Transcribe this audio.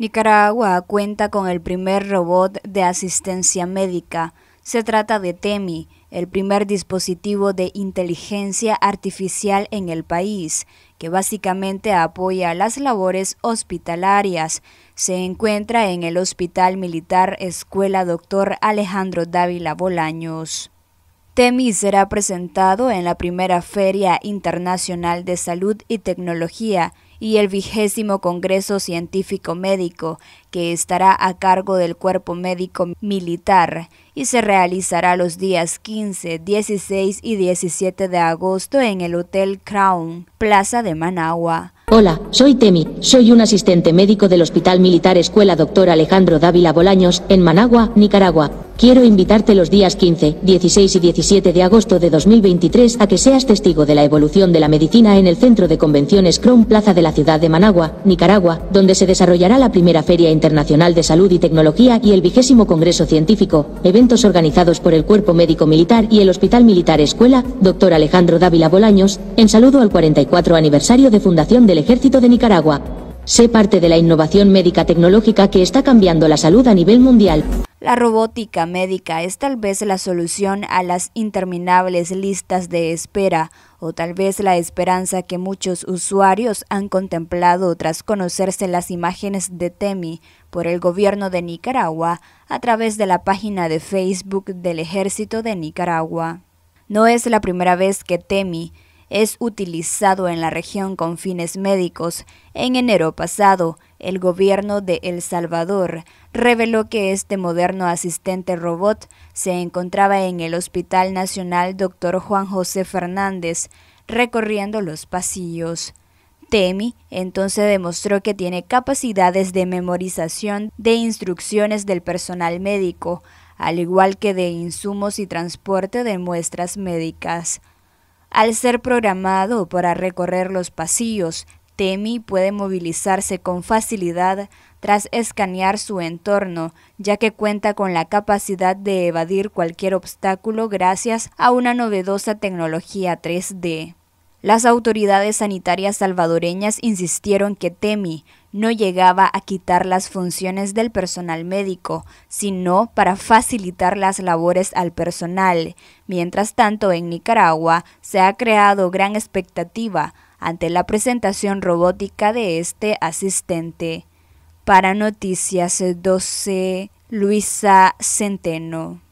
Nicaragua cuenta con el primer robot de asistencia médica. Se trata de TEMI, el primer dispositivo de inteligencia artificial en el país, que básicamente apoya las labores hospitalarias. Se encuentra en el Hospital Militar Escuela Doctor Alejandro Dávila Bolaños. TEMI será presentado en la primera Feria Internacional de Salud y Tecnología y el vigésimo Congreso Científico Médico, que estará a cargo del Cuerpo Médico Militar y se realizará los días 15, 16 y 17 de agosto en el Hotel Crown, Plaza de Managua. Hola, soy Temi, soy un asistente médico del Hospital Militar Escuela Doctor Alejandro Dávila Bolaños, en Managua, Nicaragua. Quiero invitarte los días 15, 16 y 17 de agosto de 2023 a que seas testigo de la evolución de la medicina en el Centro de Convenciones Crown Plaza de la ciudad de Managua, Nicaragua, donde se desarrollará la primera Feria Internacional de Salud y Tecnología y el vigésimo Congreso Científico, eventos organizados por el Cuerpo Médico Militar y el Hospital Militar Escuela, Dr. Alejandro Dávila Bolaños, en saludo al 44 aniversario de fundación del Ejército de Nicaragua. Sé parte de la innovación médica tecnológica que está cambiando la salud a nivel mundial. La robótica médica es tal vez la solución a las interminables listas de espera o tal vez la esperanza que muchos usuarios han contemplado tras conocerse las imágenes de Temi por el gobierno de Nicaragua a través de la página de Facebook del Ejército de Nicaragua. No es la primera vez que Temi es utilizado en la región con fines médicos. En enero pasado, el gobierno de El Salvador reveló que este moderno asistente robot se encontraba en el Hospital Nacional Dr. Juan José Fernández, recorriendo los pasillos. Temi entonces demostró que tiene capacidades de memorización de instrucciones del personal médico, al igual que de insumos y transporte de muestras médicas. Al ser programado para recorrer los pasillos, Temi puede movilizarse con facilidad tras escanear su entorno, ya que cuenta con la capacidad de evadir cualquier obstáculo gracias a una novedosa tecnología 3D. Las autoridades sanitarias salvadoreñas insistieron que Temi no llegaba a quitar las funciones del personal médico, sino para facilitar las labores al personal. Mientras tanto, en Nicaragua se ha creado gran expectativa ante la presentación robótica de este asistente. Para Noticias 12, Luisa Centeno.